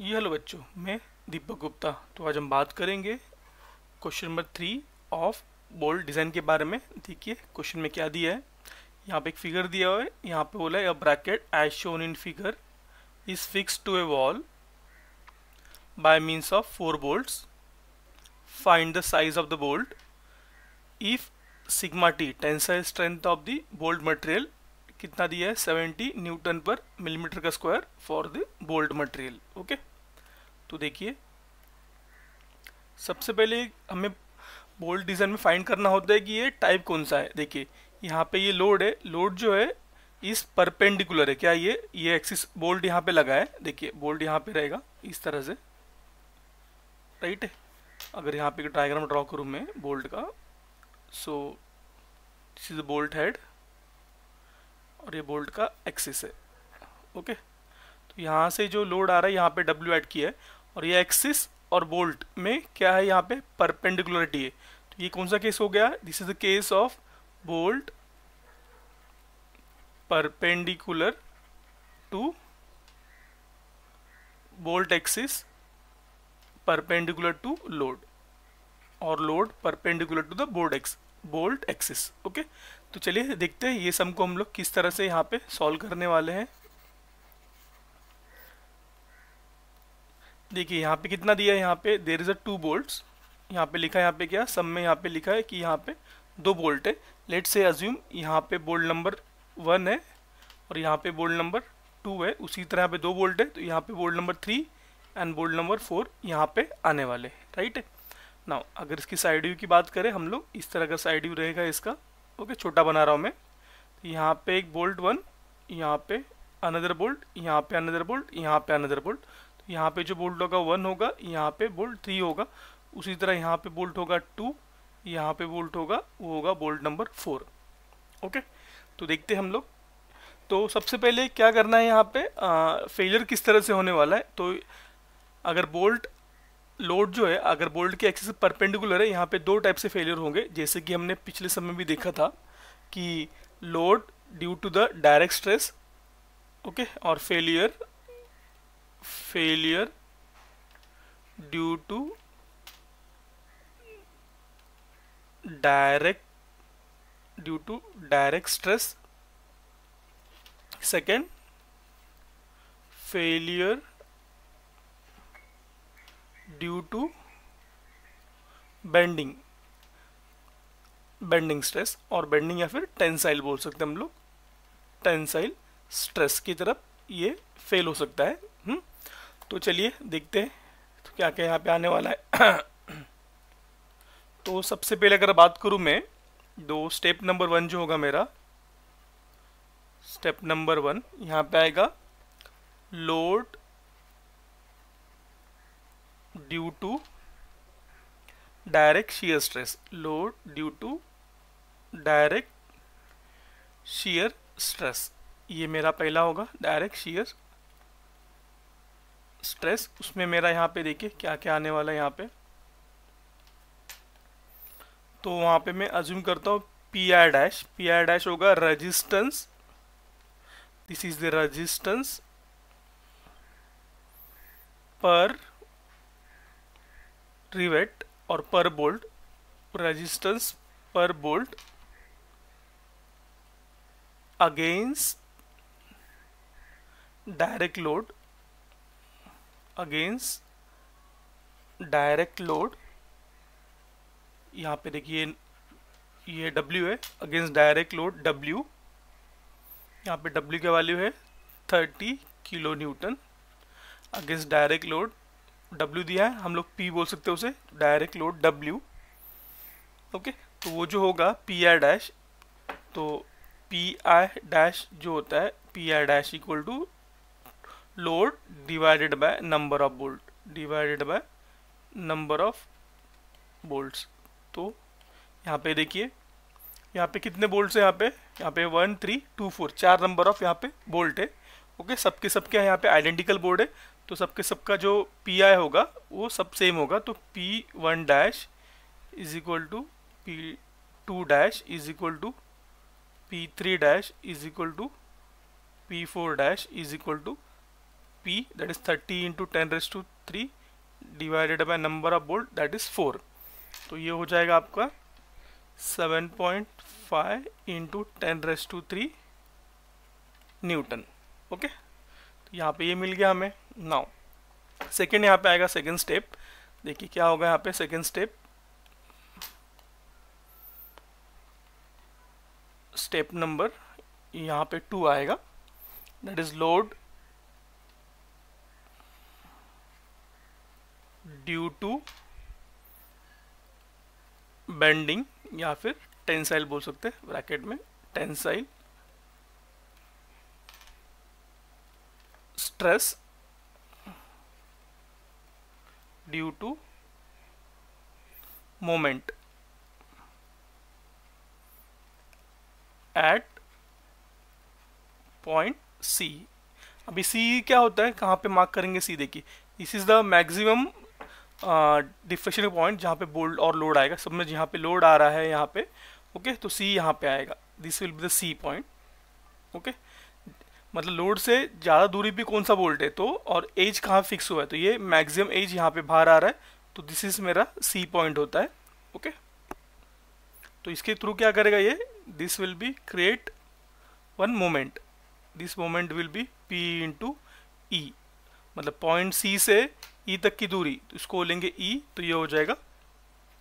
ये हेलो बच्चों मैं दीपक गुप्ता तो आज हम बात करेंगे question number three of bold design के बारे में देखिए क्वेश्चन में क्या दिया है यहाँ पे एक फिगर दिया हुआ है यहाँ पे बोला है bracket as shown in figure is fix to a wall by means of four bolt find the size of the bolt if sigma T tensile strength of the bold material कितना दिया है 70 न्यूटन पर millimetre का square for the bold material okay तो देखिए सबसे पहले हमें बोल्ड डिज़ाइन में फाइंड करना होता है कि ये टाइप कौन सा है देखिए यहाँ पे ये लोड है लोड जो है इस परपेंडिकुलर है क्या ये ये एक्सिस बोल्ट यहाँ पे लगा है देखिए बोल्ट यहाँ पे रहेगा इस तरह से राइट है अगर यहाँ पे डायग्राम ड्रॉ करूँ मैं बोल्ट का so this is bolt head और ये बोल्ट का एक्सिस है ओके तो यहाँ से जो लोड आ रहा है यहाँ पे डब्ल्यू एड की है और ये एक्सिस और बोल्ट में क्या है यहाँ पे परपेंडिकुलरिटी है तो ये कौन सा केस हो गया this is the case of bolt perpendicular to bolt axis perpendicular to load और load perpendicular to the bolt X bolt axis okay तो चलिए देखते हैं ये सम को हम लोग किस तरह से यहाँ पे सॉल्व करने वाले हैं देखिए यहाँ पे कितना दिया है यहाँ पे there is a two bolt यहाँ पे लिखा है यहाँ पे क्या सम में यहाँ पे लिखा है कि यहाँ पे दो बोल्ट है लेट से अज्यूम यहाँ पे बोल्ट नंबर वन है और यहाँ पे बोल्ट नंबर टू है उसी तरह यहाँ पे दो बोल्ट है तो यहाँ पे bolt number three and bolt number four यहाँ पे आने वाले राइट है ना अगर इसकी साइड व्यू की बात करें हम लोग इस तरह का साइड व्यू रहेगा इसका ओके छोटा बना रहा हूँ मैं तो यहाँ पे एक बोल्ट वन यहाँ पे अनदर बोल्ट यहाँ पे अनदर बोल्ट यहाँ पे अनदर बोल्ट तो यहाँ पे जो बोल्ट होगा वन होगा यहाँ पे बोल्ट थ्री होगा उसी तरह यहाँ पे बोल्ट होगा टू यहाँ पे बोल्ट होगा वो होगा बोल्ट नंबर फोर ओके तो देखते हैं हम लोग तो सबसे पहले क्या करना है यहाँ पे फेलियर किस तरह से होने वाला है तो अगर बोल्ट लोड जो है अगर बोल्ट के एक्सिस परपेंडिकुलर है यहाँ पे दो टाइप से फेलियर होंगे जैसे कि हमने पिछले समय भी देखा था कि load due to the direct stress okay और failure failure due to direct due to direct stress second failure due to bending bending stress और बेंडिंग या फिर टेंसाइल बोल सकते हैं हम लोग टेंसाइल स्ट्रेस की तरफ ये फेल हो सकता है हुँ? हम्म, तो चलिए देखते हैं तो क्या क्या यहाँ पे आने वाला है तो सबसे पहले अगर बात करूँ मैं दो स्टेप नंबर वन जो होगा मेरा स्टेप नंबर वन यहाँ पे आएगा load due to direct shear stress load due to direct shear stress ये मेरा पहला होगा डायरेक्ट shear स्ट्रेस उसमें मेरा यहाँ पे देखिए क्या क्या आने वाला है यहाँ पे तो वहाँ पे मैं अज्यूम करता हूँ P R dash P R dash होगा resistance this is the resistance per rivet और per bolt resistance per bolt against direct load against direct load यहां पे देखिए ये W है अगेंस्ट डायरेक्ट लोड W यहां पे W क्या वैल्यू है 30 kilo newton against direct load W दिया है हम लोग P बोल सकते हैं उसे डायरेक्ट लोड W ओके तो वो जो होगा पी आर डैश तो पी आर डैश जो होता है P R dash equal to load divided by number of bolt divided by number of bolts तो यहाँ पे देखिए यहाँ पे कितने बोल्ट है यहाँ पे यहाँ पे वन थ्री टू फोर चार नंबर ऑफ यहाँ पे बोल्ट है ओके सबके सबके यहाँ पे आइडेंटिकल बोर्ड है तो सबके सबका जो पी आई होगा वो सब सेम होगा तो P one dash is equal to P two dash is equal to P three dash is equal to P four dash is equal to P that is thirty into ten raise to three divided by number of bolt that is four तो ये हो जाएगा आपका seven point five into ten raise to three newton okay तो यहाँ पे ये मिल गया हमें नाउ सेकेंड यहाँ पे आएगा सेकेंड स्टेप देखिए क्या होगा यहाँ पे सेकेंड स्टेप स्टेप नंबर यहाँ पे टू आएगा that is load due to bending या फिर टेंसाइल बोल सकते हैं ब्रैकेट में tensile stress due to moment at point C अभी सी क्या होता है कहाँ पे मार्क करेंगे सी देखिए this is the maximum deflection point जहाँ पे बोल्ड और लोड आएगा सब में जहाँ पे लोड आ रहा है यहाँ पे ओके okay? तो सी यहाँ पे आएगा this will be the C point okay मतलब लोड से ज़्यादा दूरी पे कौन सा बोल्ट है तो और एज कहाँ फिक्स हुआ है तो ये मैक्सिमम एज यहाँ पे बाहर आ रहा है तो दिस इज़ मेरा सी पॉइंट होता है ओके तो इसके थ्रू क्या करेगा ये this will be create one moment this moment will be P into E मतलब पॉइंट सी से ई e तक की दूरी तो इसको लेंगे ई e, तो ये हो जाएगा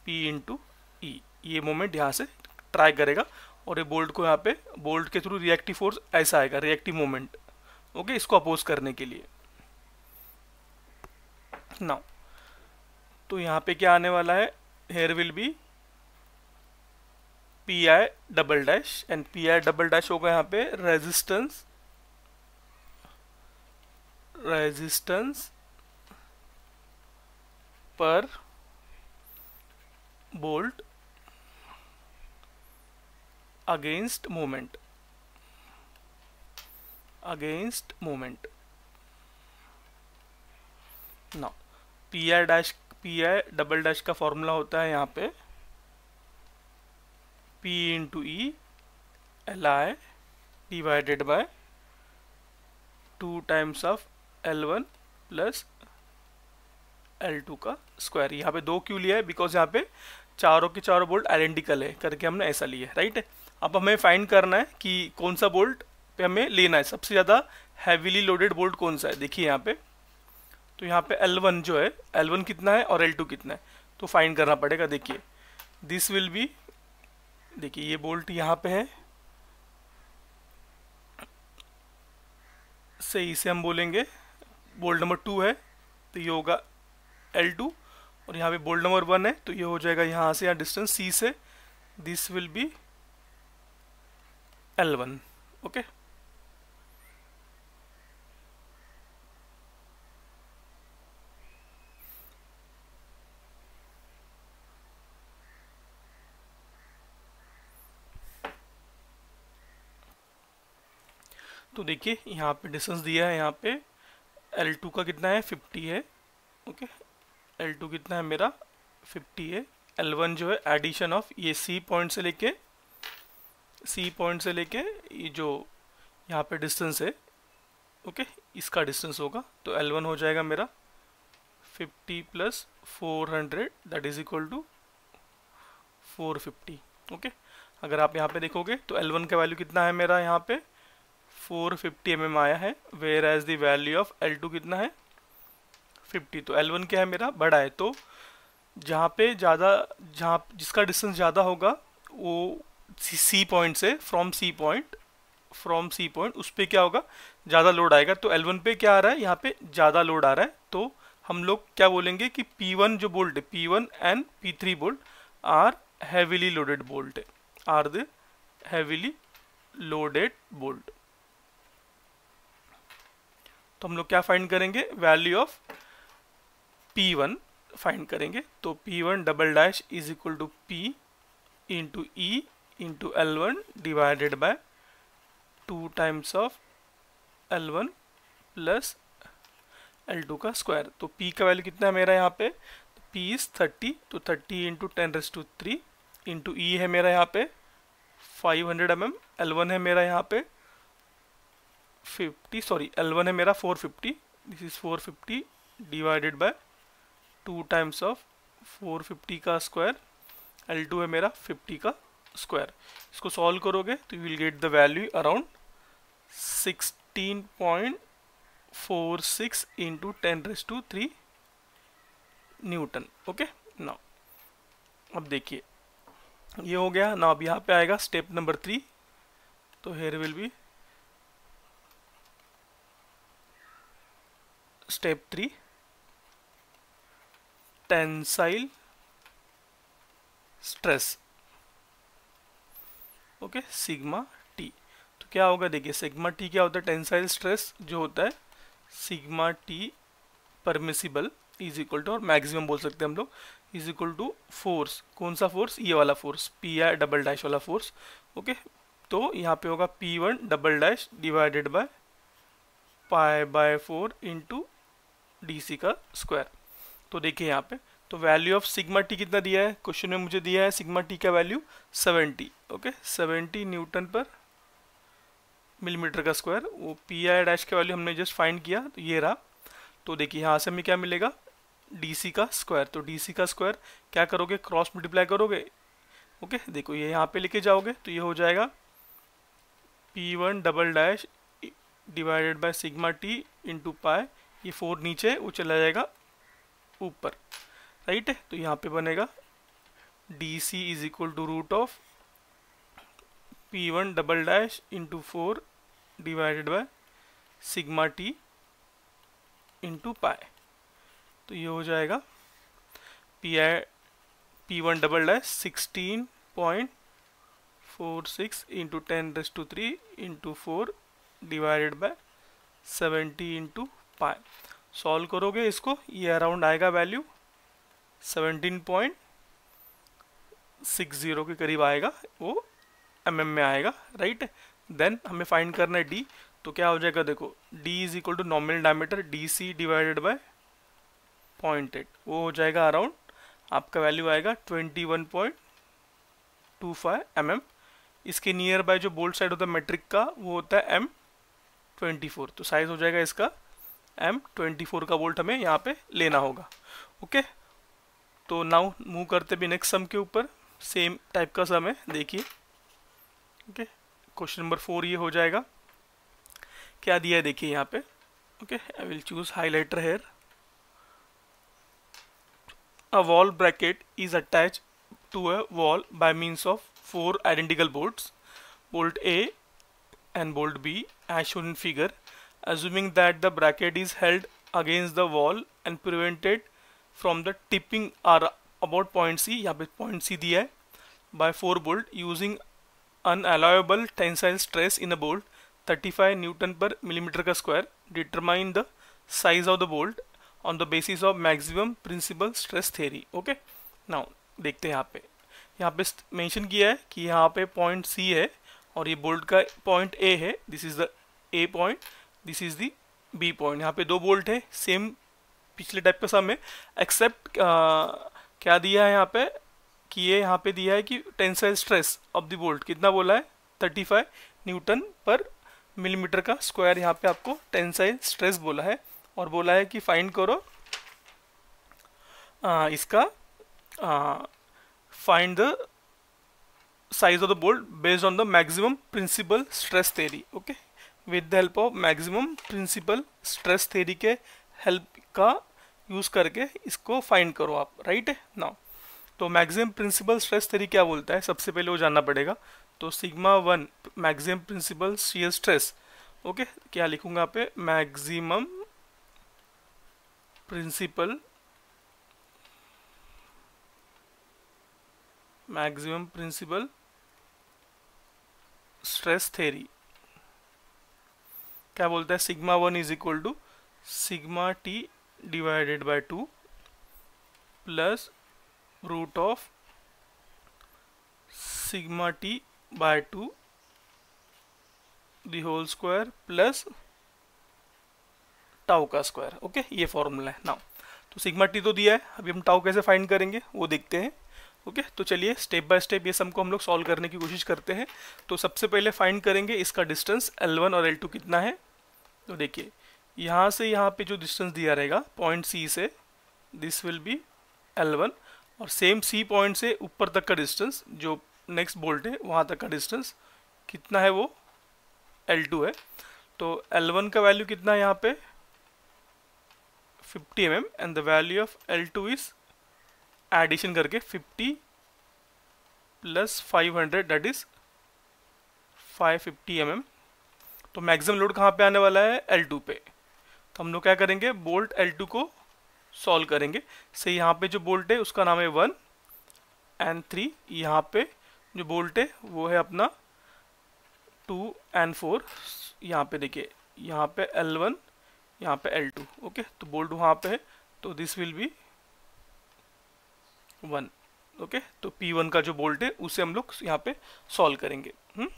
पी इंटू ई ये मोमेंट यहाँ से ट्राई करेगा और ये बोल्ट को यहाँ पे बोल्ट के थ्रू रिएक्टिव फोर्स ऐसा आएगा रिएक्टिव मोमेंट ओके इसको अपोज करने के लिए नाउ तो यहाँ पे क्या आने वाला है here will be P I double dash and P I double dash होगा यहाँ पे resistance resistance per bolt against moment against movement ना P I dash P I double dash का फॉर्मूला होता है यहाँ पे P into E L I divided by two times of L one plus L two का square यहाँ पे दो क्यों लिया है बिकॉज यहाँ पे चारों के चारों बोल्ट आइडेंटिकल है करके हमने ऐसा लिया है राइट है अब हमें फाइंड करना है कि कौन सा बोल्ट पे हमें लेना है सबसे ज़्यादा हैवीली लोडेड बोल्ट कौन सा है देखिए यहाँ पे तो यहाँ पे L1 जो है L1 कितना है और L2 कितना है तो फाइंड करना पड़ेगा देखिए दिस विल बी देखिए ये बोल्ट यहाँ पे है सही से हम बोलेंगे बोल्ट नंबर टू है तो ये होगा L2 और यहाँ पे बोल्ट नंबर वन है तो ये हो जाएगा यहाँ से यहाँ डिस्टेंस C से this will be L1 okay तो देखिए यहाँ पे डिस्टेंस दिया है यहाँ पे L2 का कितना है 50 है ओके L2 कितना है मेरा 50 है L1 जो है एडिशन ऑफ ये C पॉइंट से लेके सी पॉइंट से लेके ये जो यहाँ पे डिस्टेंस है ओके इसका डिस्टेंस होगा तो एल वन हो जाएगा मेरा fifty plus four hundred that is equal to four fifty okay अगर आप यहाँ पे देखोगे तो एल वन का वैल्यू कितना है मेरा यहाँ पे फोर फिफ्टी एम एम आया है where as the value of L two कितना है फिफ्टी तो एल वन क्या है मेरा बड़ा है तो जहाँ पे ज़्यादा जहाँ जिसका डिस्टेंस ज़्यादा होगा वो सी पॉइंट से from C point from C point उस पर क्या होगा ज़्यादा लोड आएगा तो L1 पे क्या आ रहा है यहाँ पे ज़्यादा लोड आ रहा है तो हम लोग क्या बोलेंगे कि P1 जो बोल्ट है P1 and three bolt are heavily loaded bolt है are the heavily loaded bolt तो हम लोग क्या फाइंड करेंगे वैल्यू ऑफ P1 फाइंड करेंगे तो P1 double dash is equal to P into E into L1 divided by 2 times of L1 plus L2 का square तो P का वैल्यू कितना है मेरा यहाँ पे तो P इज 30 तो 30 into ten raise to three into E है मेरा यहाँ पे 500 हंड्रेड mm, L1 है मेरा यहाँ पे 50 सॉरी L1 है मेरा 450 this is 450 divided by two times of 450 का स्क्वायर L2 है मेरा 50 का स्क्वायर इसको सॉल्व करोगे तो you will get the value around sixteen point four six into ten raise to three newton okay ना अब देखिए ये हो गया ना अब यहाँ पे आएगा स्टेप नंबर थ्री तो here will be step three tensile stress okay sigma T तो क्या होगा देखिए सिग्मा टी क्या होता है टेंसाइल स्ट्रेस जो होता है sigma T permissible is equal to और मैक्सिमम बोल सकते हैं हम लोग इज इक्वल टू फोर्स कौन सा फोर्स ये वाला force P I double dash वाला फोर्स ओके तो यहाँ पे होगा P one double dash divided by pi by four into D C का स्क्वायर तो देखिए यहाँ पे तो वैल्यू ऑफ सिग्मा टी कितना दिया है क्वेश्चन में मुझे दिया है सिग्मा टी का वैल्यू 70 ओके 70 न्यूटन पर मिलीमीटर का स्क्वायर वो पी आई डैश का वैल्यू हमने जस्ट फाइंड किया तो ये रहा तो देखिए यहाँ से हमें क्या मिलेगा डी सी का स्क्वायर तो डी सी का स्क्वायर क्या करोगे क्रॉस मल्टीप्लाई करोगे ओके देखो ये यहाँ पे लेके जाओगे तो ये हो जाएगा P one double dash divided by sigma T into pi ये फोर नीचे वो चला जाएगा ऊपर राइट तो यहाँ पे बनेगा D C is equal to root of P one double dash into four divided by sigma T into pi तो ये हो जाएगा P I P one double dash sixteen point four six into ten raise to three into four divided by seventy into pi solve करोगे इसको ये around आएगा value seventeen point six zero के करीब आएगा वो एम mm में आएगा राइट देन हमें फाइंड करना है डी तो क्या हो जाएगा देखो D is equal to nominal diameter D C divided by point eight वो हो जाएगा अराउंड आपका वैल्यू आएगा twenty one point two five M M इसके नियर बाय जो बोल्ट साइड होता है मेट्रिक का वो होता है एम ट्वेंटी फोर तो साइज़ हो जाएगा इसका एम ट्वेंटी फोर का बोल्ट हमें यहाँ पे लेना होगा ओके okay? तो नाउ मूव करते भी नेक्स्ट सम के ऊपर सेम टाइप का सम है देखिए ओके क्वेश्चन नंबर फोर ये हो जाएगा क्या दिया है देखिए यहाँ पे okay I will choose highlighter here a wall bracket is attach to a wall by means of four identical bolts bolt A and bolt B as figure in that the bracket is held against the wall and prevented from the tipping are about point C यहाँ पे point C दिया है by four bolt using an allowable tensile stress in a bolt thirty five newton पर millimetre का square determine the size of the bolt on the basis of maximum principal stress theory okay now देखते हैं यहाँ पे यहाँ पे mention किया है कि यहाँ पे पॉइंट सी है और ये बोल्ट का पॉइंट ए है this is the A point this is the B point यहाँ पे दो बोल्ट है सेम पिछले टाइप के सब में एक्सेप्ट क्या दिया है यहाँ पे कि ये यहाँ पे दिया है कि tensile stress of the bolt कितना बोला है 35 फाइव न्यूटन पर मिलीमीटर का स्क्वायर यहाँ पे आपको टेंसाइल स्ट्रेस बोला है और बोला है कि फाइंड करो आ, इसका find the size of the bolt based on the maximum principal stress theory okay with the help of maximum principal stress theory के हेल्प का यूज़ करके इसको फाइंड करो आप राइट है ना तो मैक्सिमम प्रिंसिपल स्ट्रेस थ्री क्या बोलता है सबसे पहले वो जानना पड़ेगा तो sigma one maximum principal shear stress okay क्या लिखूंगा यहाँ पे maximum principal maximum principal stress theory क्या बोलता है sigma one is equal to sigma T divided by 2 plus root of sigma t by 2 the whole square plus tau का square okay ये formula है नाउ तो सिग्मा टी तो दिया है अभी हम टाउ कैसे फाइंड करेंगे वो देखते हैं ओके okay, तो चलिए स्टेप बाय स्टेप ये सब को हम लोग सॉल्व करने की कोशिश करते हैं तो सबसे पहले फाइंड करेंगे इसका डिस्टेंस L1 और L2 कितना है तो देखिए यहाँ से यहाँ पे जो डिस्टेंस दिया रहेगा पॉइंट सी से this will be L one और सेम सी पॉइंट से ऊपर तक का डिस्टेंस जो नेक्स्ट बोल्ट है वहाँ तक का डिस्टेंस कितना है वो एल टू है तो एल वन का वैल्यू कितना है यहाँ पे 50 M M and the value of L two is addition करके 50 plus 500 that is fifty M M तो मैक्सिमम लोड कहाँ पे आने वाला है एल टू पे तो हम लोग क्या करेंगे बोल्ट एल टू को सॉल्व करेंगे सही यहाँ पे जो बोल्ट है उसका नाम है वन एंड थ्री यहाँ पे जो बोल्ट है वो है अपना टू एंड फोर यहाँ पे देखिए यहाँ पे एल वन यहाँ पे एल टू ओके तो बोल्ट वहाँ पे है तो this will be one okay तो पी वन का जो बोल्ट है उसे हम लोग यहाँ पे सॉल्व करेंगे हुँ? हम्म?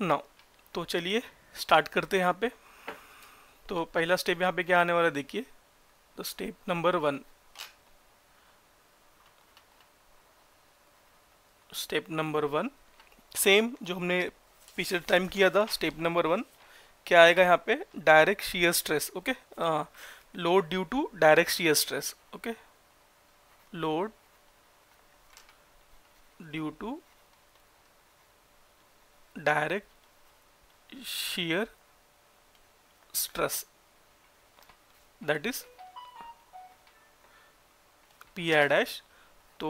नाउ तो चलिए स्टार्ट करते हैं यहाँ पे तो पहला स्टेप यहाँ पे क्या आने वाला देखिए तो step number one step number one same जो हमने पिछले टाइम किया था स्टेप नंबर वन क्या आएगा यहाँ पे direct shear stress okay load due to direct shear stress okay load due to direct shear stress that is P I dash तो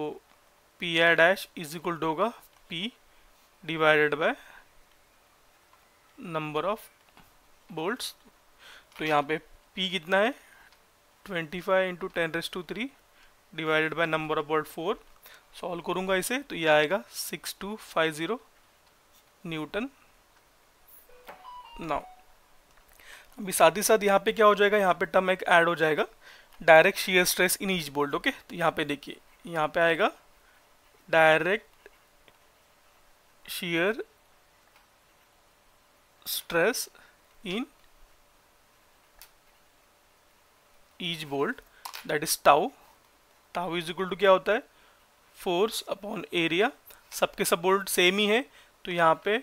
P I dash is equal to होगा P divided by number of bolts तो यहाँ पे P कितना है 25 five into ten raise to three divided by number of bolt four सॉल्व करूँगा इसे तो ये आएगा six two five zero Newton now अभी साथ ही साथ यहाँ पे क्या हो जाएगा यहाँ पे टर्म एक ऐड हो जाएगा direct shear stress in each bolt okay तो यहाँ पे देखिए यहाँ पे आएगा direct shear stress in each bolt that is tau tau is equal to क्या होता है फोर्स अपॉन एरिया सबके सब बोल्ट सेम ही है तो यहाँ पे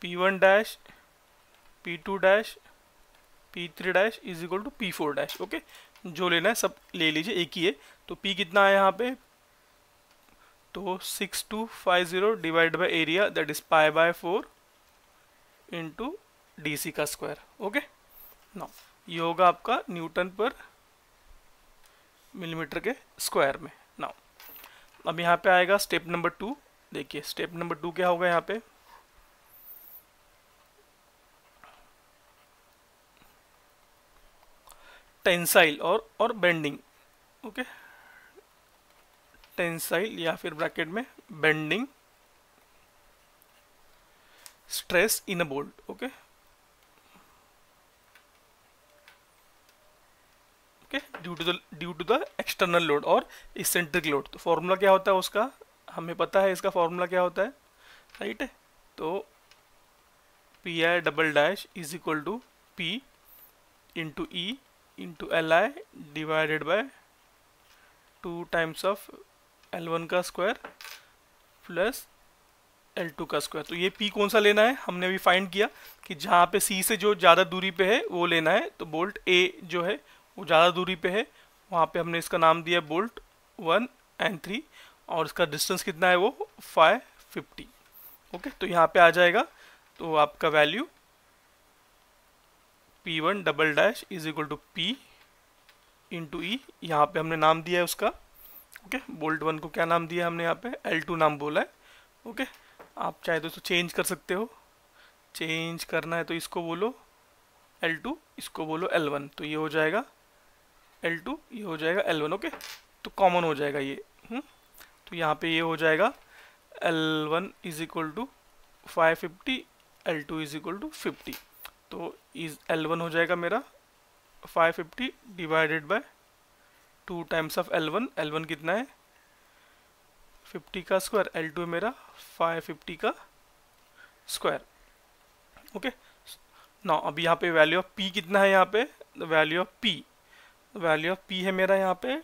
P one dash P two dash P three dash is equal to P four dash okay जो लेना है सब ले लीजिए एक ही है तो पी कितना है यहाँ पे तो six two five zero divide by area that is pi by four into D C का स्क्वायर ओके ना ये होगा आपका न्यूटन पर मिलीमीटर के स्क्वायर में ना अब यहाँ पे आएगा स्टेप नंबर टू देखिए स्टेप नंबर टू क्या होगा यहाँ पे टेंसाइल और और बेंडिंग ओके टेंसाइल या फिर ब्रैकेट में bending stress in a bolt okay okay due to the due to the external load और इसेंट्रिक लोड तो फॉर्मूला क्या होता है उसका हमें पता है इसका फॉर्मूला क्या होता है राइट है तो P I double dash is equal to P into E into L I divided by two times of L one का स्क्वायर प्लस एल टू का स्क्वायर तो ये पी कौन सा लेना है हमने अभी फाइंड किया कि जहाँ पे सी से जो ज़्यादा दूरी पे है वो लेना है तो बोल्ट ए जो है वो ज़्यादा दूरी पे है वहाँ पे हमने इसका नाम दिया बोल्ट वन एंड थ्री और इसका डिस्टेंस कितना है वो फाइव फिफ्टी ओके तो यहाँ पे आ जाएगा तो आपका value P one double dash is equal to P into E यहाँ पर हमने नाम दिया है उसका ओके बोल्ट वन को क्या नाम दिया हमने यहाँ पे एल टू नाम बोला है ओके आप चाहे तो इसको चेंज कर सकते हो चेंज करना है तो इसको बोलो एल टू इसको बोलो एल वन तो ये हो जाएगा एल टू ये हो जाएगा एल वन ओके तो कॉमन हो जाएगा ये तो यहाँ पे ये हो जाएगा L one is equal to five fifty L two is equal to fifty तो इज एल वन हो जाएगा मेरा five fifty divided by two times of L one L one कितना है फिफ्टी का स्क्वायर एल टू है मेरा five fifty का स्क्वायर ओके ना अब यहाँ पे वैल्यू ऑफ पी कितना है यहाँ पे value of P value of P है मेरा यहाँ पे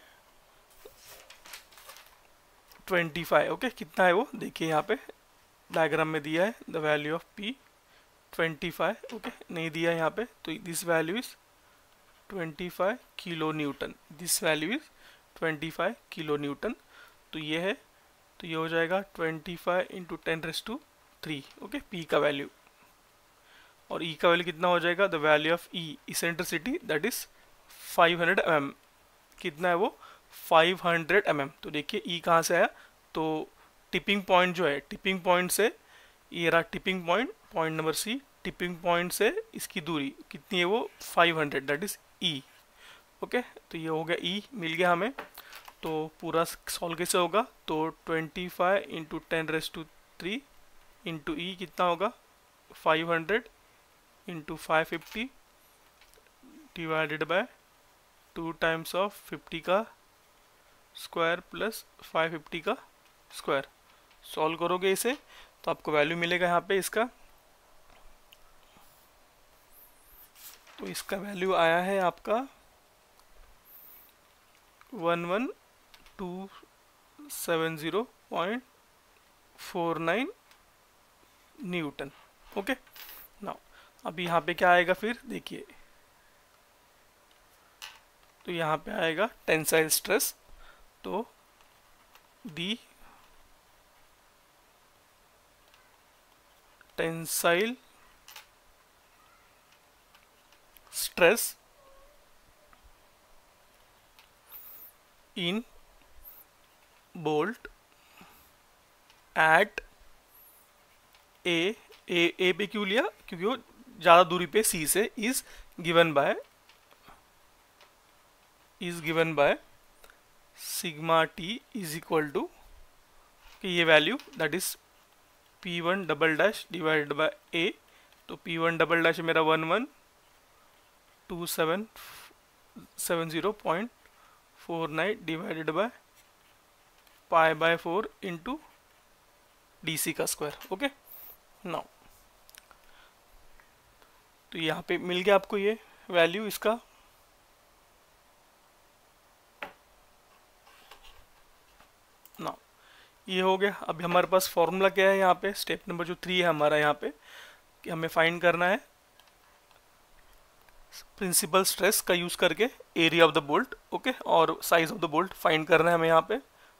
ट्वेंटी फाइव ओके कितना है वो देखिए यहाँ पे डायग्राम में दिया है the value of P twenty five okay नहीं दिया है यहाँ पे तो this value is twenty five kilo newton this value is twenty five kilo newton तो ये है तो ये हो जाएगा twenty five into ten raise to three okay P का वैल्यू और ई e का वैल्यू कितना हो जाएगा the value of e eccentricity that is five hundred M कितना है वो 500 mm तो देखिए ई e कहाँ से आया तो टिपिंग पॉइंट जो है टिपिंग पॉइंट से ये रहा tipping point point number C tipping point से इसकी दूरी कितनी है वो 500 hundred that is e okay तो ये हो गया ई e, मिल गया हमें तो पूरा सॉल्व कैसे होगा तो 25 five into ten raise to three into e कितना होगा 500 hundred into five fifty divided by two times of fifty का स्क्वायर प्लस फाइव फिफ्टी का स्क्वायर सॉल्व करोगे इसे तो आपको वैल्यू मिलेगा यहाँ पे इसका तो इसका वैल्यू आया है आपका one one two seven zero point four nine newton okay ना अब यहाँ पे क्या आएगा फिर देखिए तो यहाँ पे आएगा टेंसाइल स्ट्रेस तो the tensile stress in bolt at A A A पे क्यों लिया क्योंकि वो ज्यादा दूरी पे सी से is given by is given by sigma T is equal to कि ये value that is P one double dash divide by A तो पी वन डबल डैश मेरा one one two seven seven zero point four nine divided by pi by four into D C का square okay now तो यहाँ पे मिल गया आपको ये वैल्यू इसका ये हो गया अभी हमारे पास फॉर्मूला क्या है यहाँ पे स्टेप नंबर जो थ्री है हमारा यहाँ पे कि हमें फाइंड करना है प्रिंसिपल स्ट्रेस का यूज़ करके area of the bolt okay और size of the bolt find करना है हमें यहाँ पे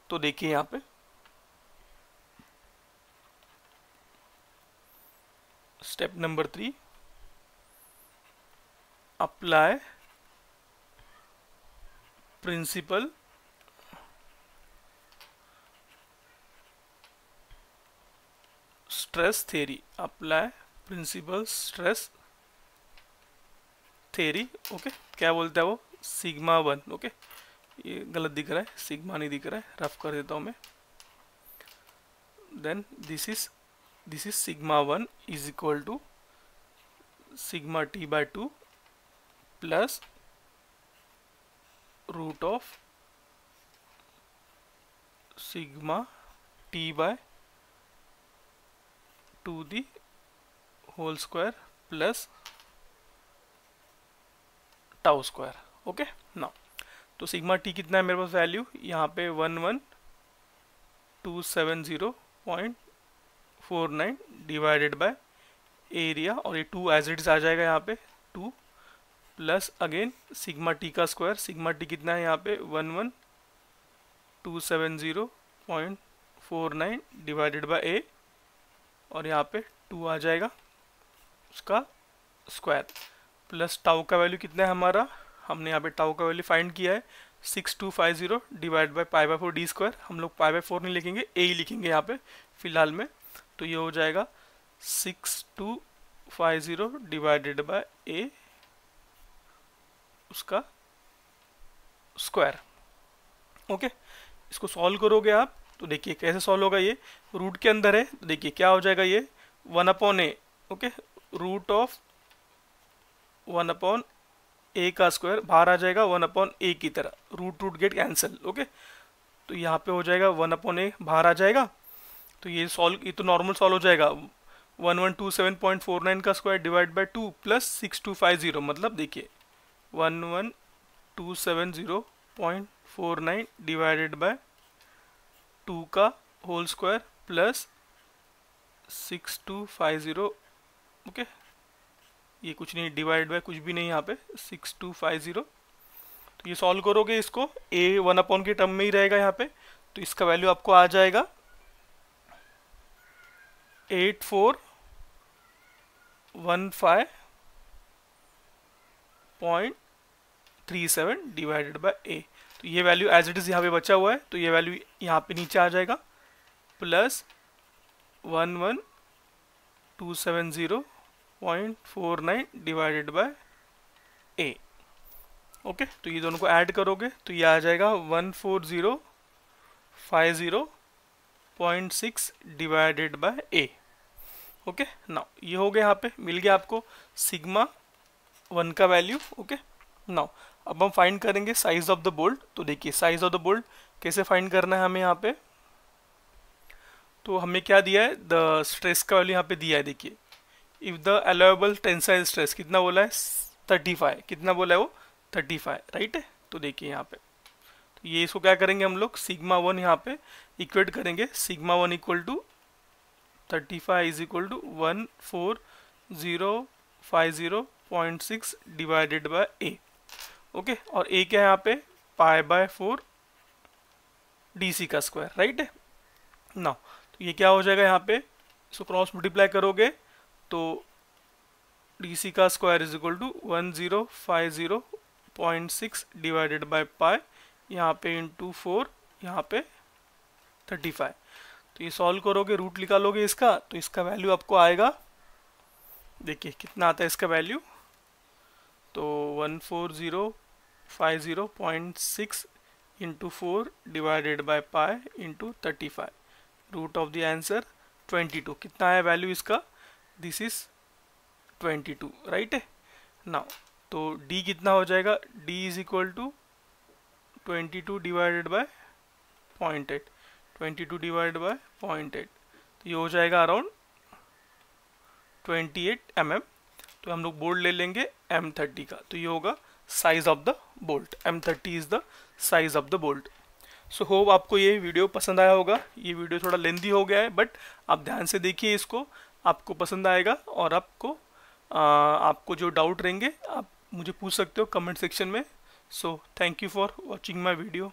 तो देखिए यहाँ पे step number three apply principal stress theory apply principal stress theory okay क्या बोलता है वो सिग्मा वन ओके ये गलत दिख रहा है सिग्मा नहीं दिख रहा है रफ कर देता हूँ मैं then this is this is sigma one is equal to sigma T by two plus root of sigma T by two the whole square plus tau square okay ना तो सिग्मा टी कितना है मेरे पास value यहाँ पे one one two seven zero point four nine divided by area और ये two as it's आ जाएगा यहाँ पे two plus again sigma T का स्क्वायर सिग्मा टी कितना है यहाँ पे one one two seven zero point four nine divided by A और यहाँ पे टू आ जाएगा उसका स्क्वायर प्लस टाउ का वैल्यू कितना है हमारा हमने यहाँ पे टाउ का वैल्यू फाइंड किया है six two five zero divide by pi by four D square हम लोग पाई बाई फोर नहीं लिखेंगे ए ही लिखेंगे यहाँ पे फिलहाल में तो ये हो जाएगा six two five zero divided by A उसका स्क्वायर ओके इसको सॉल्व करोगे आप तो देखिए कैसे सॉल्व होगा ये रूट के अंदर है तो देखिए क्या हो जाएगा ये one upon A okay root of one upon A का स्क्वायर बाहर आ जाएगा वन अपॉन ए की तरह root root get cancel okay तो यहाँ पे हो जाएगा वन अपॉन ए बाहर आ जाएगा तो ये सॉल्व ये तो नॉर्मल सॉल्व हो जाएगा one one two seven point four nine का square divide by two plus six two five zero मतलब देखिए one one two seven zero point four nine divided by two का whole square plus six two five zero okay ये कुछ नहीं divide by कुछ भी नहीं यहाँ पे सिक्स टू फाइव ज़ीरो तो ये सॉल्व करोगे इसको ए वन अपॉन के टर्म में ही रहेगा यहाँ पे तो इसका वैल्यू आपको आ जाएगा eight four one five point three seven divided by A तो ये वैल्यू एज इट इज़ यहाँ पे बचा हुआ है तो ये वैल्यू यहाँ पे नीचे आ जाएगा plus one one two seven zero point four nine divided by A okay तो ये दोनों को ऐड करोगे तो ये आ जाएगा one four zero five zero point six divided by A okay now ये हो गया यहाँ पे मिल गया आपको सिग्मा वन का वैल्यू ओके नाउ अब हम फाइंड करेंगे साइज ऑफ द बोल्ट तो देखिए साइज ऑफ द बोल्ट कैसे फाइंड करना है हमें यहाँ पे तो हमें क्या दिया है द स्ट्रेस का वैल्यू यहाँ पे दिया है देखिए if the allowable tensile stress कितना बोला है थर्टी फाइव कितना बोला है वो थर्टी फाइव राइट है तो देखिए यहाँ पे तो ये इसको क्या करेंगे हम लोग सिग्मा वन यहाँ पे इक्वेट करेंगे sigma one equal to thirty five is equal to one four zero five zero point six divided by A okay और ए क्या है यहाँ पे pi by four D C का स्क्वायर राइट है ना तो ये क्या हो जाएगा यहाँ पे इसको क्रॉस मल्टीप्लाई करोगे तो डी सी का square is equal to one zero five zero point six divided by pi यहाँ पे इंटू फोर यहाँ पे थर्टी फाइव तो ये सॉल्व करोगे रूट निकालोगे इसका तो इसका वैल्यू आपको आएगा देखिए कितना आता है इसका वैल्यू तो one four zero five zero point six into four divided by divided into thirty five root of the answer twenty two कितना है वैल्यू इसका this is twenty two right है नाउ तो डी कितना हो जाएगा D is equal to twenty two divided by point eight twenty two divide by point eight तो ये हो जाएगा around twenty eight M M तो हम लोग बोर्ड ले लेंगे एम थर्टी का तो ये होगा size of the bolt M30 is the size of the bolt so hope आपको ये वीडियो पसंद आया होगा ये वीडियो थोड़ा लेंदी हो गया है बट आप ध्यान से देखिए इसको आपको पसंद आएगा और आपको आ, आपको जो डाउट रहेंगे आप मुझे पूछ सकते हो कमेंट सेक्शन में so thank you for watching my video